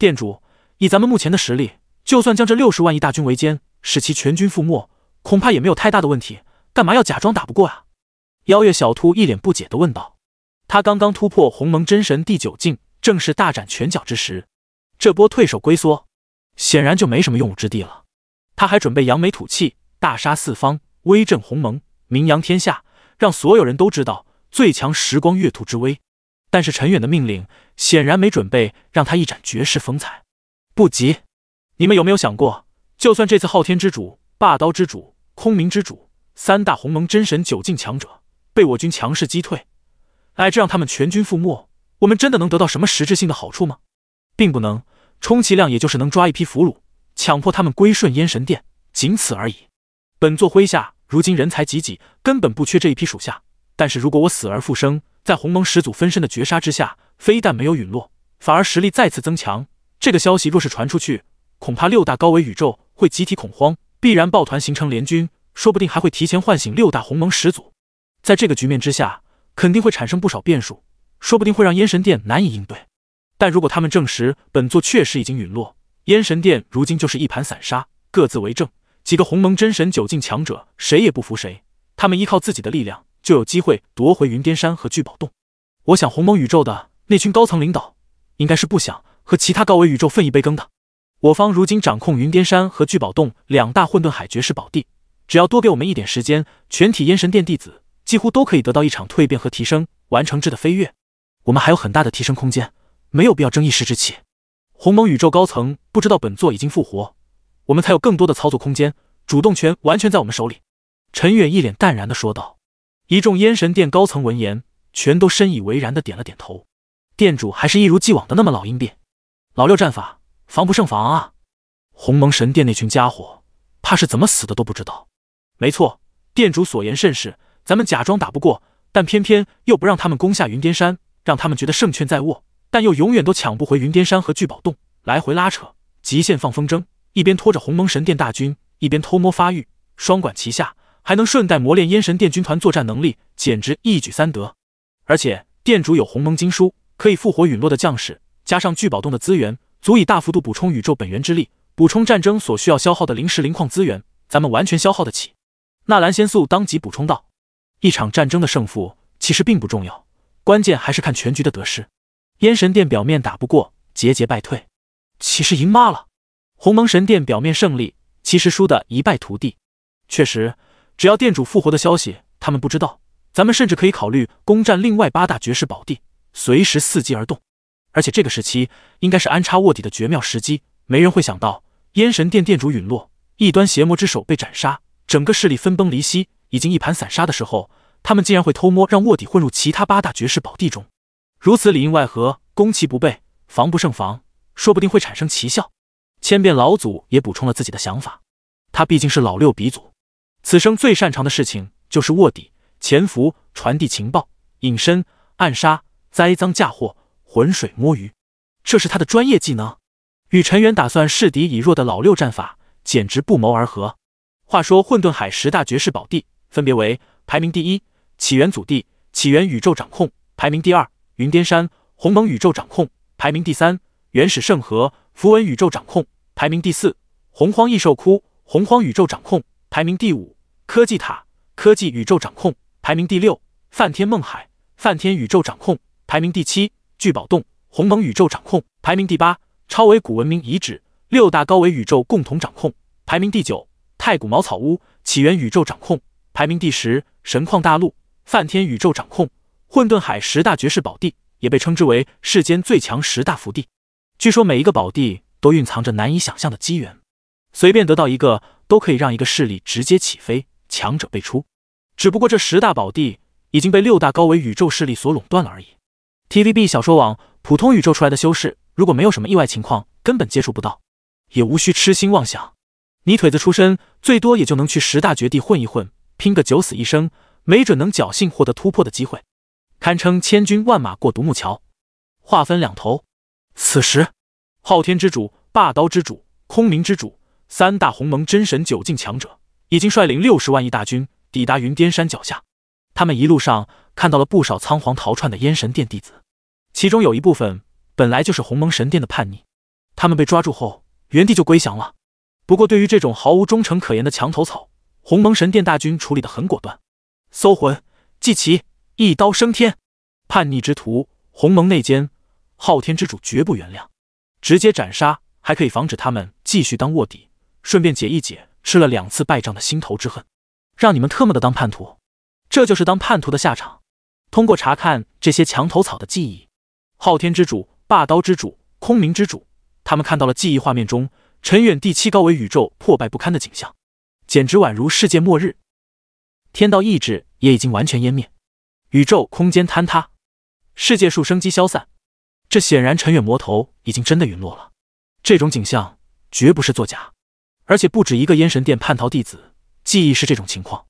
店主，以咱们目前的实力，就算将这六十万亿大军围歼，使其全军覆没，恐怕也没有太大的问题。干嘛要假装打不过啊？妖月小兔一脸不解的问道。他刚刚突破鸿蒙真神第九境，正是大展拳脚之时，这波退守龟缩，显然就没什么用武之地了。他还准备扬眉吐气，大杀四方，威震鸿蒙，名扬天下，让所有人都知道最强时光月兔之威。但是陈远的命令显然没准备让他一展绝世风采。不急，你们有没有想过，就算这次昊天之主、霸刀之主、空明之主三大鸿蒙真神九境强者被我军强势击退，乃至让他们全军覆没，我们真的能得到什么实质性的好处吗？并不能，充其量也就是能抓一批俘虏，强迫他们归顺燕神殿，仅此而已。本座麾下如今人才济济，根本不缺这一批属下。但是如果我死而复生，在鸿蒙始祖分身的绝杀之下，非但没有陨落，反而实力再次增强。这个消息若是传出去，恐怕六大高维宇宙会集体恐慌，必然抱团形成联军，说不定还会提前唤醒六大鸿蒙始祖。在这个局面之下，肯定会产生不少变数，说不定会让燕神殿难以应对。但如果他们证实本座确实已经陨落，燕神殿如今就是一盘散沙，各自为政。几个鸿蒙真神九境强者谁也不服谁，他们依靠自己的力量。就有机会夺回云巅山和聚宝洞。我想，鸿蒙宇宙的那群高层领导，应该是不想和其他高维宇宙分一杯羹的。我方如今掌控云巅山和聚宝洞两大混沌海绝世宝地，只要多给我们一点时间，全体燕神殿弟子几乎都可以得到一场蜕变和提升，完成质的飞跃。我们还有很大的提升空间，没有必要争一时之气。鸿蒙宇宙高层不知道本座已经复活，我们才有更多的操作空间，主动权完全在我们手里。陈远一脸淡然地说道。一众燕神殿高层闻言，全都深以为然的点了点头。殿主还是一如既往的那么老阴变，老六战法防不胜防啊！鸿蒙神殿那群家伙，怕是怎么死的都不知道。没错，殿主所言甚是。咱们假装打不过，但偏偏又不让他们攻下云巅山，让他们觉得胜券在握，但又永远都抢不回云巅山和聚宝洞，来回拉扯，极限放风筝，一边拖着鸿蒙神殿大军，一边偷摸发育，双管齐下。还能顺带磨练燕神殿军团作战能力，简直一举三得。而且殿主有鸿蒙经书，可以复活陨落的将士，加上聚宝洞的资源，足以大幅度补充宇宙本源之力，补充战争所需要消耗的灵石灵矿资源。咱们完全消耗得起。纳兰仙素当即补充道：“一场战争的胜负其实并不重要，关键还是看全局的得失。燕神殿表面打不过，节节败退，岂是赢妈了；鸿蒙神殿表面胜利，其实输得一败涂地。确实。”只要店主复活的消息，他们不知道。咱们甚至可以考虑攻占另外八大绝世宝地，随时伺机而动。而且这个时期应该是安插卧底的绝妙时机。没人会想到，燕神殿店主陨落，异端邪魔之手被斩杀，整个势力分崩离析，已经一盘散沙的时候，他们竟然会偷摸让卧底混入其他八大绝世宝地中，如此里应外合，攻其不备，防不胜防，说不定会产生奇效。千变老祖也补充了自己的想法，他毕竟是老六鼻祖。此生最擅长的事情就是卧底、潜伏、传递情报、隐身、暗杀、栽赃嫁祸、浑水摸鱼，这是他的专业技能，与陈远打算试敌以弱的老六战法简直不谋而合。话说混沌海十大绝世宝地分别为：排名第一，起源祖地，起源宇宙掌控；排名第二，云巅山，鸿蒙宇宙掌控；排名第三，原始圣河，符文宇宙掌控；排名第四，洪荒异兽窟，洪荒宇宙掌控。排名第五，科技塔科技宇宙掌控；排名第六，梵天梦海梵天宇宙掌控；排名第七，聚宝洞鸿蒙宇宙掌控；排名第八，超维古文明遗址六大高维宇宙共同掌控；排名第九，太古茅草屋起源宇宙掌控；排名第十，神矿大陆梵天宇宙掌控。混沌海十大绝世宝地，也被称之为世间最强十大福地。据说每一个宝地都蕴藏着难以想象的机缘，随便得到一个。都可以让一个势力直接起飞，强者辈出。只不过这十大宝地已经被六大高维宇宙势力所垄断了而已。TVB 小说网，普通宇宙出来的修士，如果没有什么意外情况，根本接触不到，也无需痴心妄想。泥腿子出身，最多也就能去十大绝地混一混，拼个九死一生，没准能侥幸获得突破的机会，堪称千军万马过独木桥。话分两头，此时，昊天之主、霸刀之主、空明之主。三大鸿蒙真神九境强者已经率领六十万亿大军抵达云巅山脚下，他们一路上看到了不少仓皇逃窜的烟神殿弟子，其中有一部分本来就是鸿蒙神殿的叛逆，他们被抓住后原地就归降了。不过对于这种毫无忠诚可言的墙头草，鸿蒙神殿大军处理的很果断，搜魂祭旗，一刀升天，叛逆之徒，鸿蒙内奸，昊天之主绝不原谅，直接斩杀，还可以防止他们继续当卧底。顺便解一解吃了两次败仗的心头之恨，让你们特么的当叛徒，这就是当叛徒的下场。通过查看这些墙头草的记忆，昊天之主、霸刀之主、空明之主，他们看到了记忆画面中陈远第七高维宇宙破败不堪的景象，简直宛如世界末日，天道意志也已经完全湮灭，宇宙空间坍塌，世界树生机消散。这显然陈远魔头已经真的陨落了，这种景象绝不是作假。而且不止一个燕神殿叛逃弟子，记忆是这种情况，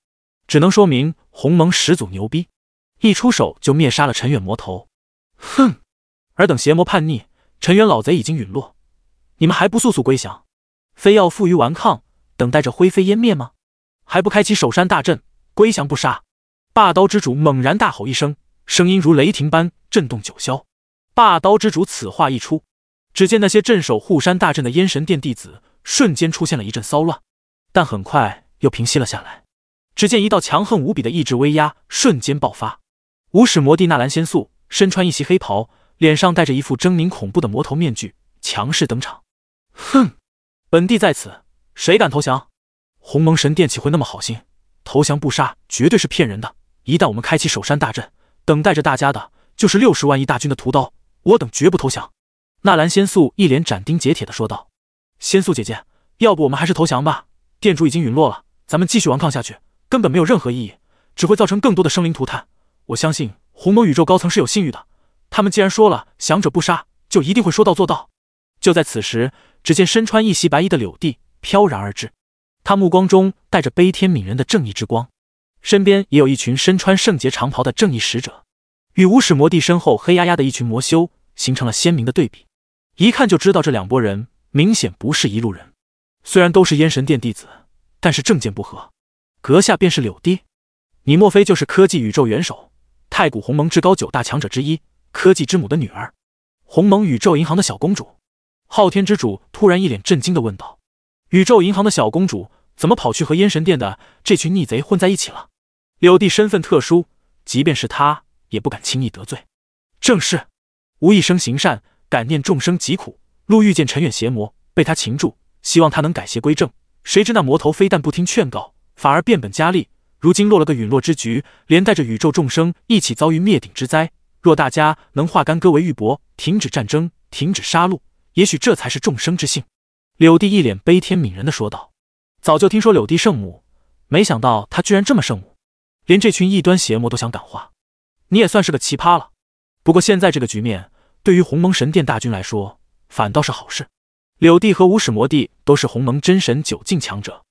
只能说明鸿蒙始祖牛逼，一出手就灭杀了陈远魔头。哼！尔等邪魔叛逆，陈远老贼已经陨落，你们还不速速归降，非要负隅顽抗，等待着灰飞烟灭吗？还不开启守山大阵，归降不杀！霸刀之主猛然大吼一声，声音如雷霆般震动九霄。霸刀之主此话一出，只见那些镇守护山大阵的燕神殿弟子。瞬间出现了一阵骚乱，但很快又平息了下来。只见一道强横无比的意志威压瞬间爆发，无始魔帝纳兰仙素身穿一袭黑袍，脸上戴着一副狰狞恐怖的魔头面具，强势登场。哼，本帝在此，谁敢投降？鸿蒙神殿岂会那么好心？投降不杀，绝对是骗人的！一旦我们开启守山大阵，等待着大家的就是六十万亿大军的屠刀，我等绝不投降！纳兰仙素一脸斩钉截铁的说道。仙素姐姐，要不我们还是投降吧。店主已经陨落了，咱们继续顽抗下去根本没有任何意义，只会造成更多的生灵涂炭。我相信鸿蒙宇宙高层是有信誉的，他们既然说了降者不杀，就一定会说到做到。就在此时，只见身穿一袭白衣的柳帝飘然而至，他目光中带着悲天悯人的正义之光，身边也有一群身穿圣洁长袍的正义使者，与无始魔帝身后黑压压的一群魔修形成了鲜明的对比，一看就知道这两拨人。明显不是一路人，虽然都是燕神殿弟子，但是政见不合。阁下便是柳帝，你莫非就是科技宇宙元首、太古鸿蒙至高九大强者之一、科技之母的女儿，鸿蒙宇宙银行的小公主？昊天之主突然一脸震惊的问道：“宇宙银行的小公主怎么跑去和燕神殿的这群逆贼混在一起了？”柳帝身份特殊，即便是他也不敢轻易得罪。正是，吾一生行善，感念众生疾苦。陆遇见陈远邪魔，被他擒住，希望他能改邪归正。谁知那魔头非但不听劝告，反而变本加厉，如今落了个陨落之局，连带着宇宙众生一起遭遇灭顶之灾。若大家能化干戈为玉帛，停止战争，停止杀戮，也许这才是众生之幸。柳帝一脸悲天悯人的说道：“早就听说柳帝圣母，没想到他居然这么圣母，连这群异端邪魔都想感化。你也算是个奇葩了。不过现在这个局面，对于鸿蒙神殿大军来说。”反倒是好事。柳帝和无始魔帝都是鸿蒙真神九境强者，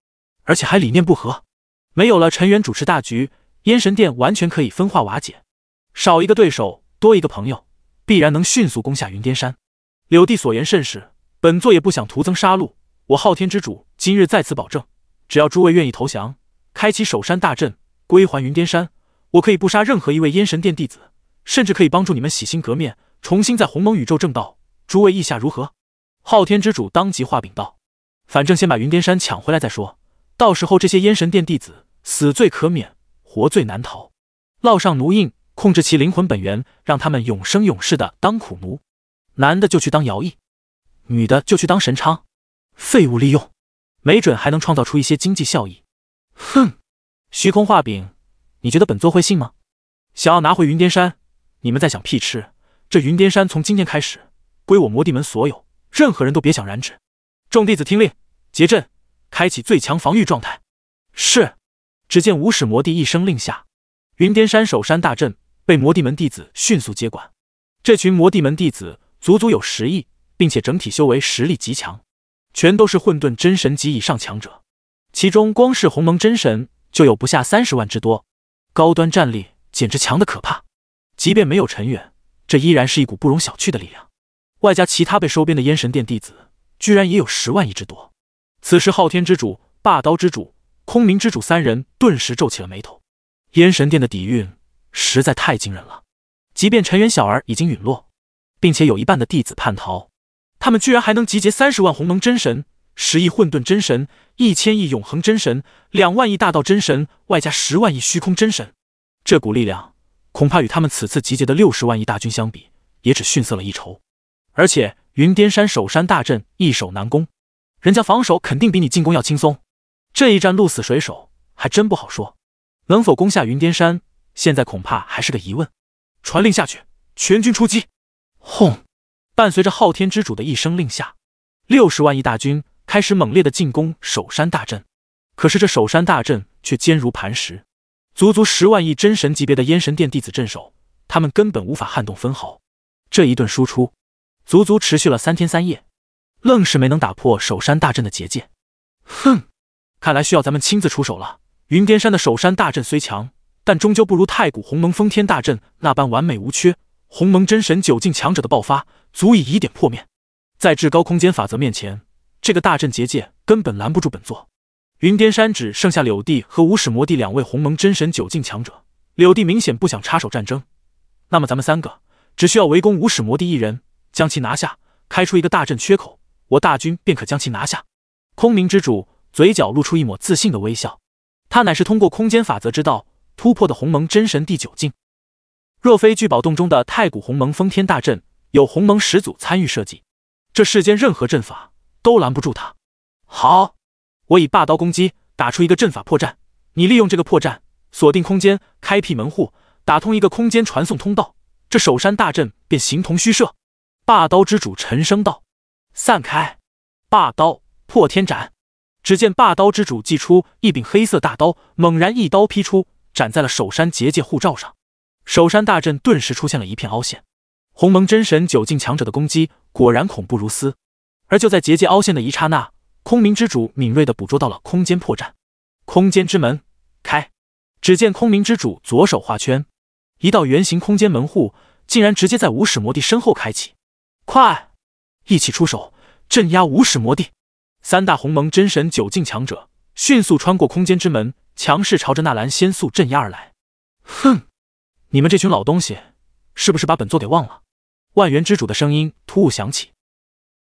而且还理念不合。没有了陈元主持大局，燕神殿完全可以分化瓦解。少一个对手，多一个朋友，必然能迅速攻下云巅山。柳帝所言甚是，本座也不想徒增杀戮。我昊天之主今日在此保证，只要诸位愿意投降，开启守山大阵，归还云巅山，我可以不杀任何一位燕神殿弟子，甚至可以帮助你们洗心革面，重新在鸿蒙宇宙正道。诸位意下如何？昊天之主当即画饼道：“反正先把云巅山抢回来再说，到时候这些燕神殿弟子死罪可免，活罪难逃，烙上奴印，控制其灵魂本源，让他们永生永世的当苦奴。男的就去当徭役，女的就去当神娼，废物利用，没准还能创造出一些经济效益。”哼，虚空画饼，你觉得本座会信吗？想要拿回云巅山，你们在想屁吃？这云巅山从今天开始。归我魔帝门所有，任何人都别想染指。众弟子听令，结阵，开启最强防御状态。是。只见无始魔帝一声令下，云巅山守山大阵被魔帝门弟子迅速接管。这群魔帝门弟子足足有十亿，并且整体修为实力极强，全都是混沌真神级以上强者。其中光是鸿蒙真神就有不下三十万之多，高端战力简直强得可怕。即便没有陈远，这依然是一股不容小觑的力量。外加其他被收编的燕神殿弟子，居然也有十万亿之多。此时，昊天之主、霸刀之主、空明之主三人顿时皱起了眉头。燕神殿的底蕴实在太惊人了。即便陈元小儿已经陨落，并且有一半的弟子叛逃，他们居然还能集结三十万鸿蒙真神、十亿混沌真神、一千亿永恒真神、两万亿大道真神，外加十万亿虚空真神。这股力量，恐怕与他们此次集结的六十万亿大军相比，也只逊色了一筹。而且云巅山守山大阵易守难攻，人家防守肯定比你进攻要轻松。这一战鹿死谁手还真不好说，能否攻下云巅山，现在恐怕还是个疑问。传令下去，全军出击！轰！伴随着昊天之主的一声令下，六十万亿大军开始猛烈的进攻守山大阵。可是这守山大阵却坚如磐石，足足十万亿真神级别的燕神殿弟子镇守，他们根本无法撼动分毫。这一顿输出。足足持续了三天三夜，愣是没能打破守山大阵的结界。哼，看来需要咱们亲自出手了。云巅山的守山大阵虽强，但终究不如太古鸿蒙封天大阵那般完美无缺。鸿蒙真神九境强者的爆发，足以以点破面。在至高空间法则面前，这个大阵结界根本拦不住本座。云巅山只剩下柳帝和无始魔帝两位鸿蒙真神九境强者。柳帝明显不想插手战争，那么咱们三个只需要围攻无始魔帝一人。将其拿下，开出一个大阵缺口，我大军便可将其拿下。空明之主嘴角露出一抹自信的微笑，他乃是通过空间法则之道突破的鸿蒙真神第九境。若非聚宝洞中的太古鸿蒙封天大阵有鸿蒙始祖参与设计，这世间任何阵法都拦不住他。好，我以霸刀攻击打出一个阵法破绽，你利用这个破绽锁定空间，开辟门户，打通一个空间传送通道，这守山大阵便形同虚设。霸刀之主沉声道：“散开！”霸刀破天斩。只见霸刀之主祭出一柄黑色大刀，猛然一刀劈出，斩在了守山结界护罩上。守山大阵顿时出现了一片凹陷。鸿蒙真神九境强者的攻击果然恐怖如斯。而就在结界凹陷的一刹那，空明之主敏锐的捕捉到了空间破绽，空间之门开。只见空明之主左手画圈，一道圆形空间门户竟然直接在无始魔帝身后开启。快，一起出手镇压无始魔帝！三大鸿蒙真神九境强者迅速穿过空间之门，强势朝着纳兰仙素镇压而来。哼，你们这群老东西，是不是把本座给忘了？万元之主的声音突兀响起。